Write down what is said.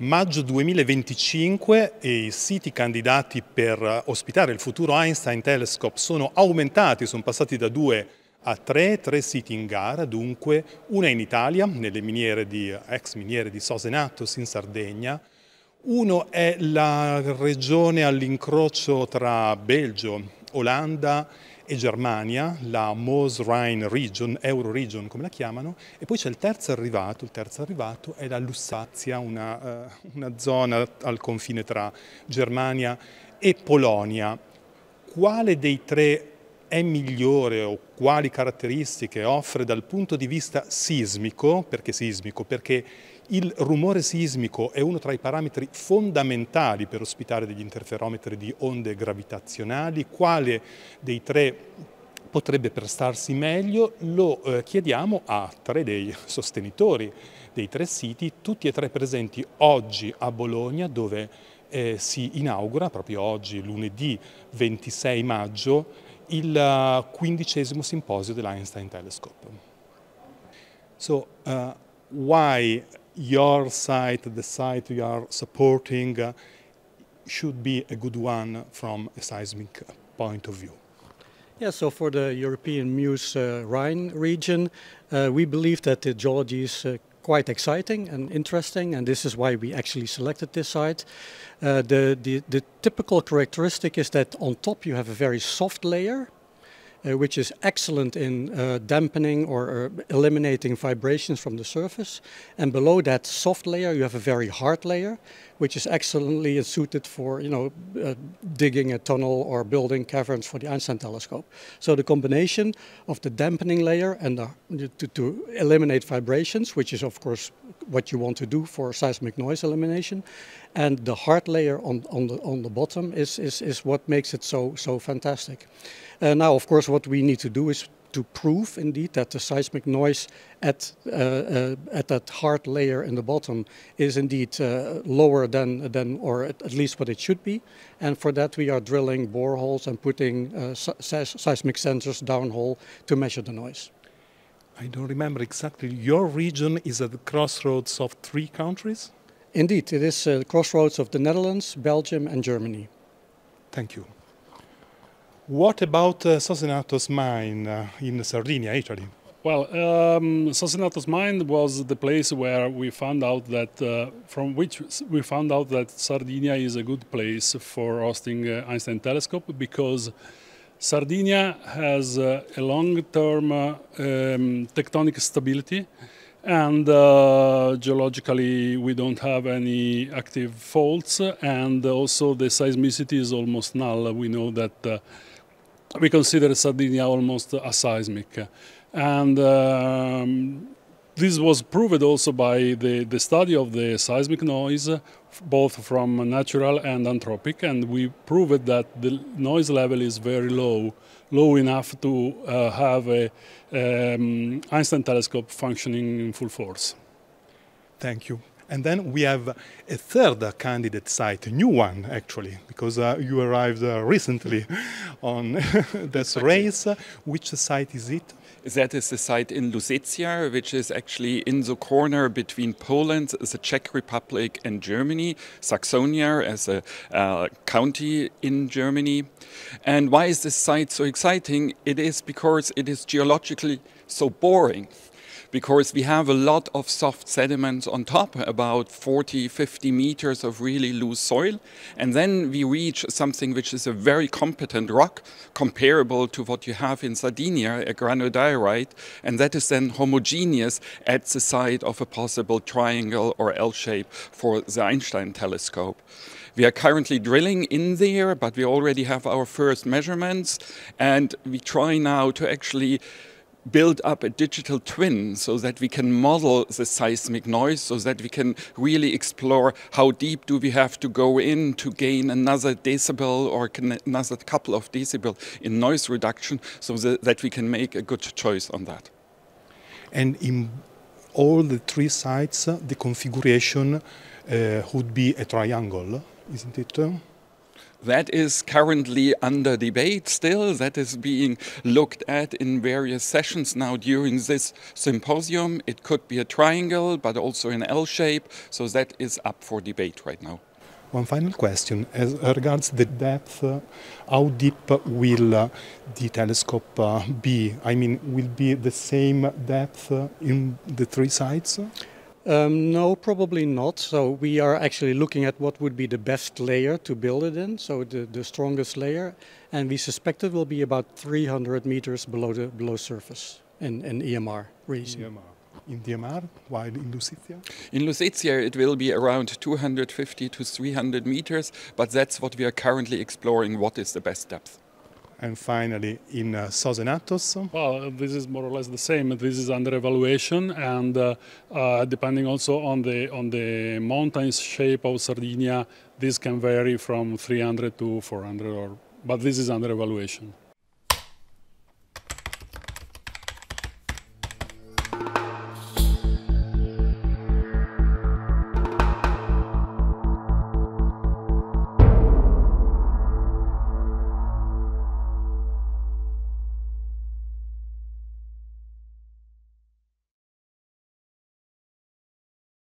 Maggio 2025 e i siti candidati per ospitare il futuro Einstein Telescope sono aumentati, sono passati da due a tre, tre siti in gara, dunque una in Italia, nelle miniere di, ex miniere di Sosenatus in Sardegna, uno è la regione all'incrocio tra Belgio Olanda e Germania, la Moos Rhine Region, Euro Region come la chiamano, e poi c'è il terzo arrivato, il terzo arrivato è la Lussazia, una, eh, una zona al confine tra Germania e Polonia. Quale dei tre è migliore o quali caratteristiche offre dal punto di vista sismico, perché sismico? Perché il rumore sismico è uno tra i parametri fondamentali per ospitare degli interferometri di onde gravitazionali. Quale dei tre potrebbe prestarsi meglio? Lo eh, chiediamo a tre dei sostenitori dei tre siti, tutti e tre presenti oggi a Bologna dove eh, si inaugura proprio oggi, lunedì 26 maggio, il eh, quindicesimo simposio dell'Einstein Telescope. So, uh, why your site, the site you are supporting, uh, should be a good one from a seismic point of view. Yeah, so for the European Muse uh, Rhine region, uh, we believe that the geology is uh, quite exciting and interesting, and this is why we actually selected this site. Uh, the, the, the typical characteristic is that on top you have a very soft layer, uh, which is excellent in uh, dampening or uh, eliminating vibrations from the surface. And below that soft layer, you have a very hard layer, which is excellently suited for you know uh, digging a tunnel or building caverns for the Einstein telescope. So the combination of the dampening layer and the, to, to eliminate vibrations, which is of course what you want to do for seismic noise elimination. And the hard layer on, on, the, on the bottom is, is, is what makes it so, so fantastic. Uh, now, of course, what we need to do is to prove indeed that the seismic noise at, uh, uh, at that hard layer in the bottom is indeed uh, lower than, than or at, at, least what it should be. And for that we are drilling boreholes and putting uh, seismic sensors downhole to measure the noise. I don't remember exactly. Your region is at the crossroads of three countries? Indeed, it is uh, the crossroads of the Netherlands, Belgium, and Germany. Thank you. What about uh, mine uh, in Sardinia, Italy? Well, um, mine was the place where we found out that, uh, from which we found out that Sardinia is a good place for hosting uh, Einstein telescope because Sardinia has uh, a long-term uh, um, tectonic stability and uh, geologically we don't have any active faults and also the seismicity is almost null. We know that uh, we consider Sardinia almost aseismic and um, this was proved also by the, the study of the seismic noise, both from natural and anthropic, and we proved that the noise level is very low, low enough to uh, have a um, Einstein telescope functioning in full force. Thank you. And then we have a third candidate site, a new one actually, because uh, you arrived uh, recently on this race. Which site is it? That is the site in Lusetia, which is actually in the corner between Poland, the Czech Republic, and Germany, Saxonia as a uh, county in Germany. And why is this site so exciting? It is because it is geologically so boring because we have a lot of soft sediments on top, about 40, 50 meters of really loose soil. And then we reach something which is a very competent rock, comparable to what you have in Sardinia, a granodiorite, and that is then homogeneous at the side of a possible triangle or L shape for the Einstein telescope. We are currently drilling in there, but we already have our first measurements, and we try now to actually build up a digital twin so that we can model the seismic noise, so that we can really explore how deep do we have to go in to gain another decibel or another couple of decibel in noise reduction so that we can make a good choice on that. And in all the three sites, the configuration uh, would be a triangle, isn't it? That is currently under debate still. That is being looked at in various sessions now during this symposium. It could be a triangle, but also an L shape. So that is up for debate right now. One final question as regards the depth. Uh, how deep will uh, the telescope uh, be? I mean, will be the same depth uh, in the three sides? Um, no, probably not. So we are actually looking at what would be the best layer to build it in, so the, the strongest layer, and we suspect it will be about 300 meters below the below surface in, in EMR region. In EMR. In DMR, while in Lusitia? In Lusitia, it will be around 250 to 300 meters, but that's what we are currently exploring what is the best depth. And finally, in uh, Southern Atos? Well, this is more or less the same. This is under evaluation, and uh, uh, depending also on the on the mountain shape of Sardinia, this can vary from 300 to 400, or but this is under evaluation.